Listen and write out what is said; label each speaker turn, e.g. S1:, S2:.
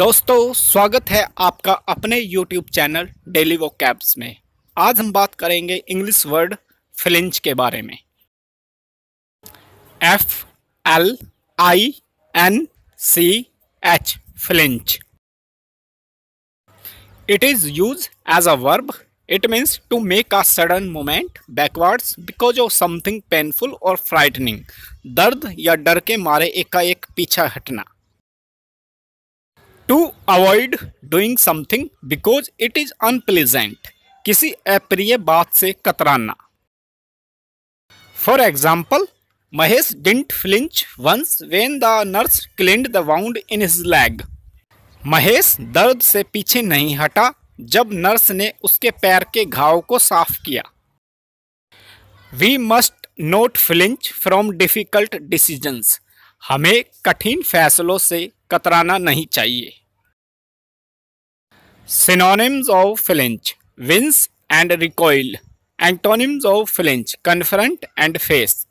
S1: दोस्तों स्वागत है आपका अपने YouTube channel daily vocabs में आज हम बात करेंगे इंग्लिश वर्ड फ्लिंच के बारे में F L I N C H flinch it is use as a verb it means to make a sudden moment backwards because of something painful और frightening दर्द या डर के मारे एकाएक पीछा हटना to avoid doing something because it is unpleasant किसी अप्रिय बात से कतराना for example Mahesh didn't flinch once when the nurse cleaned the wound in his leg Mahesh दर्द से पीछे नहीं हटा जब नर्स ने उसके पैर के घाव को साफ किया we must not flinch from difficult decisions हमें कठिन फैसलों से कतराना नहीं चाहिए Synonyms of flinch wince and recoil. Antonyms of flinch confront and face.